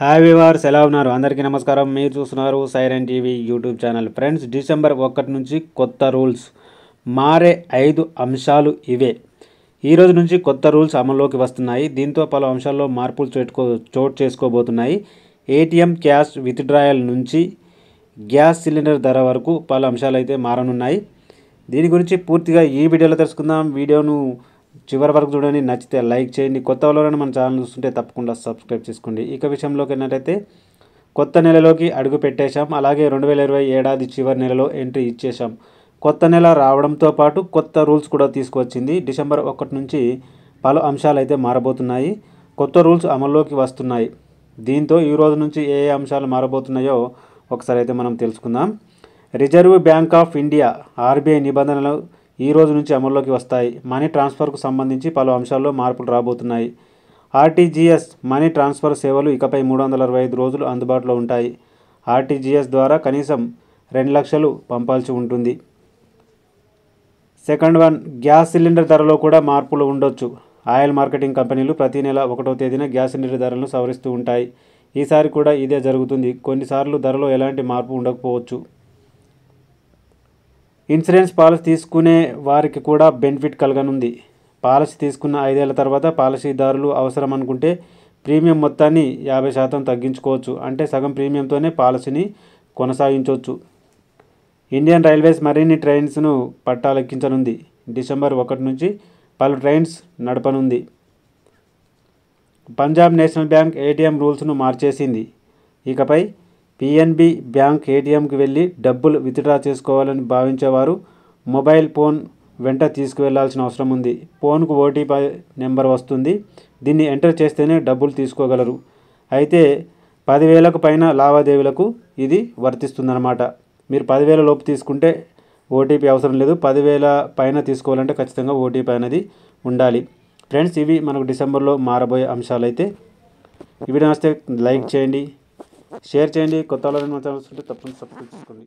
hi viewers ఎలా ఉన్నారు అందరికీ నమస్కారం మీరు చూస్తున్నారు Siren TV YouTube channel friends December ఒకటి నుంచి కొత్త రూల్స్ మారే ఐదు అంశాలు ఇవే ఈ రోజు నుంచి కొత్త రూల్స్ అమల్లోకి వస్తున్నాయి దీంతో పలు అంశాల్లో మార్పులు చేటుకో చోటు చేసుకోబోతున్నాయి ఏటీఎం క్యాష్ విత్డ్రాయల్ నుంచి గ్యాస్ సిలిండర్ ధర వరకు పలు అంశాలు అయితే మారనున్నాయి దీని గురించి పూర్తిగా ఈ వీడియోలో తెలుసుకుందాం వీడియోను చివరి వరకు చూడండి నచ్చితే లైక్ చేయండి కొత్త వాళ్ళు మన ఛానల్ చూస్తుంటే తప్పకుండా సబ్స్క్రైబ్ చేసుకోండి ఇక విషయంలోకి ఏంటైతే కొత్త నెలలోకి అడుగు పెట్టేశాం అలాగే రెండు వేల ఇరవై ఏడాది చివరి నెలలో ఎంట్రీ ఇచ్చేశాం కొత్త నెల రావడంతో పాటు కొత్త రూల్స్ కూడా తీసుకువచ్చింది డిసెంబర్ ఒకటి నుంచి పలు అంశాలు అయితే మారబోతున్నాయి కొత్త రూల్స్ అమల్లోకి వస్తున్నాయి దీంతో ఈ రోజు నుంచి ఏ ఏ అంశాలు మారబోతున్నాయో ఒకసారి అయితే మనం తెలుసుకుందాం Reserve Bank of India RBI నిబంధనలు ఈ రోజు నుంచి అమల్లోకి వస్తాయి మనీ ట్రాన్స్ఫర్కు సంబంధించి పలు అంశాల్లో మార్పులు రాబోతున్నాయి ఆర్టీజీఎస్ మనీ ట్రాన్స్ఫర్ సేవలు ఇకపై మూడు వందల అరవై ఐదు రోజులు అందుబాటులో ఉంటాయి ఆర్టీజీఎస్ ద్వారా కనీసం రెండు లక్షలు పంపాల్సి ఉంటుంది సెకండ్ వన్ గ్యాస్ సిలిండర్ ధరలో కూడా మార్పులు ఉండొచ్చు ఆయిల్ మార్కెటింగ్ కంపెనీలు ప్రతి నెల ఒకటో తేదీన గ్యాస్ సిలిండర్ ధరలను సవరిస్తూ ఉంటాయి ఈసారి కూడా ఇదే జరుగుతుంది కొన్నిసార్లు ధరలో ఎలాంటి మార్పు ఉండకపోవచ్చు ఇన్సూరెన్స్ పాలసీ తీసుకునే వారికి కూడా బెనిఫిట్ కలగనుంది పాలసీ తీసుకున్న ఐదేళ్ల తర్వాత పాలసీదారులు అవసరం అనుకుంటే ప్రీమియం మొత్తాన్ని యాభై శాతం తగ్గించుకోవచ్చు అంటే సగం ప్రీమియంతోనే పాలసీని కొనసాగించవచ్చు ఇండియన్ రైల్వేస్ మరిన్ని ట్రైన్స్ను పట్టాలెక్కించనుంది డిసెంబర్ ఒకటి నుంచి పలు ట్రైన్స్ నడపనుంది పంజాబ్ నేషనల్ బ్యాంక్ ఏటీఎం రూల్స్ను మార్చేసింది ఇకపై పిఎన్బి బ్యాంక్ ఏటీఎంకి వెళ్ళి డబ్బులు విత్డ్రా చేసుకోవాలని భావించేవారు మొబైల్ ఫోన్ వెంట తీసుకువెళ్లాల్సిన అవసరం ఉంది ఫోన్కు ఓటీపీ నెంబర్ వస్తుంది దీన్ని ఎంటర్ చేస్తేనే డబ్బులు తీసుకోగలరు అయితే పదివేలకు పైన లావాదేవీలకు ఇది వర్తిస్తుందన్నమాట మీరు పదివేల లోపు తీసుకుంటే ఓటీపీ అవసరం లేదు పదివేల పైన తీసుకోవాలంటే ఖచ్చితంగా ఓటీపీ అనేది ఉండాలి ఫ్రెండ్స్ ఇవి మనకు డిసెంబర్లో మారబోయే అంశాలు అయితే ఇవి వీడియో లైక్ చేయండి షేర్ చేయండి కొత్త వాళ్ళు మాత్రం తప్పని సబ్స్క్రైబ్ చేసుకోండి